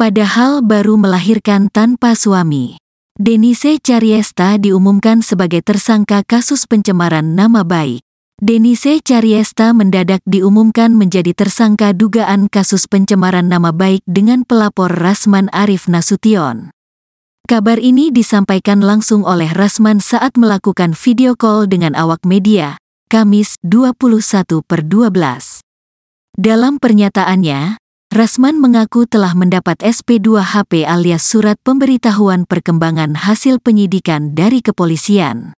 Padahal baru melahirkan tanpa suami. Denise Cariesta diumumkan sebagai tersangka kasus pencemaran nama baik. Denise Cariesta mendadak diumumkan menjadi tersangka dugaan kasus pencemaran nama baik dengan pelapor Rasman Arif Nasution. Kabar ini disampaikan langsung oleh Rasman saat melakukan video call dengan awak media, Kamis 21 per 12. Dalam pernyataannya, Rasman mengaku telah mendapat SP2HP alias surat pemberitahuan perkembangan hasil penyidikan dari kepolisian.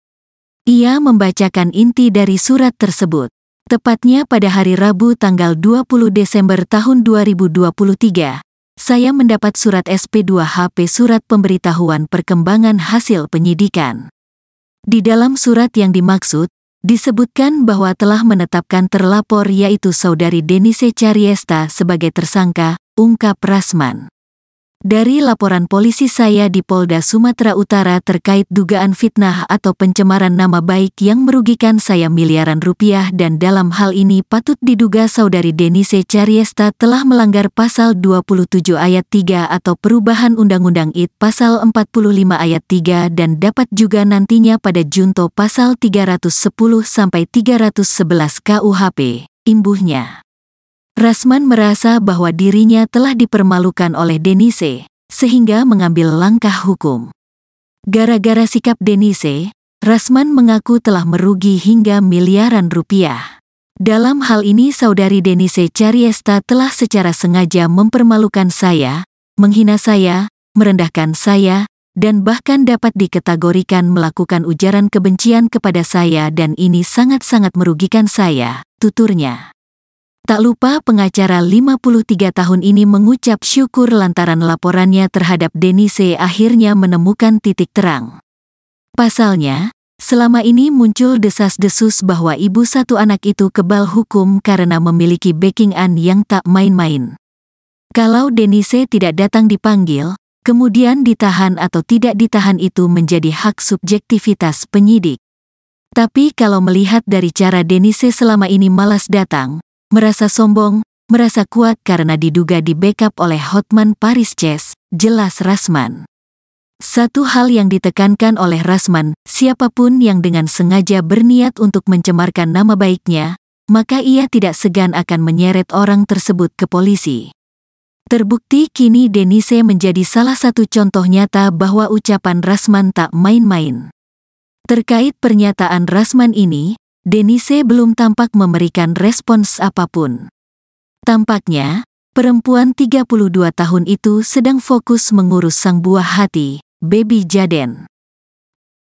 Ia membacakan inti dari surat tersebut, tepatnya pada hari Rabu tanggal 20 Desember tahun 2023. Saya mendapat surat SP2HP surat pemberitahuan perkembangan hasil penyidikan. Di dalam surat yang dimaksud, Disebutkan bahwa telah menetapkan terlapor yaitu saudari Denise Chariesta sebagai tersangka, ungkap Rasman. Dari laporan polisi saya di Polda Sumatera Utara terkait dugaan fitnah atau pencemaran nama baik yang merugikan saya miliaran rupiah dan dalam hal ini patut diduga saudari Denise Cariesta telah melanggar pasal 27 ayat 3 atau perubahan Undang-Undang IT pasal 45 ayat 3 dan dapat juga nantinya pada junto pasal 310 sampai 311 KUHP, imbuhnya. Rasman merasa bahwa dirinya telah dipermalukan oleh Denise, sehingga mengambil langkah hukum. Gara-gara sikap Denise, Rasman mengaku telah merugi hingga miliaran rupiah. Dalam hal ini saudari Denise Cariesta telah secara sengaja mempermalukan saya, menghina saya, merendahkan saya, dan bahkan dapat dikategorikan melakukan ujaran kebencian kepada saya dan ini sangat-sangat merugikan saya, tuturnya. Tak lupa pengacara 53 tahun ini mengucap syukur lantaran laporannya terhadap Denise akhirnya menemukan titik terang. Pasalnya, selama ini muncul desas-desus bahwa ibu satu anak itu kebal hukum karena memiliki backing an yang tak main-main. Kalau Denise tidak datang dipanggil, kemudian ditahan atau tidak ditahan itu menjadi hak subjektivitas penyidik. Tapi kalau melihat dari cara Denise selama ini malas datang, merasa sombong, merasa kuat karena diduga di-backup oleh Hotman Paris Chess, jelas Rasman. Satu hal yang ditekankan oleh Rasman, siapapun yang dengan sengaja berniat untuk mencemarkan nama baiknya, maka ia tidak segan akan menyeret orang tersebut ke polisi. Terbukti kini Denise menjadi salah satu contoh nyata bahwa ucapan Rasman tak main-main. Terkait pernyataan Rasman ini, Denise belum tampak memberikan respons apapun. Tampaknya, perempuan 32 tahun itu sedang fokus mengurus sang buah hati, Baby Jaden.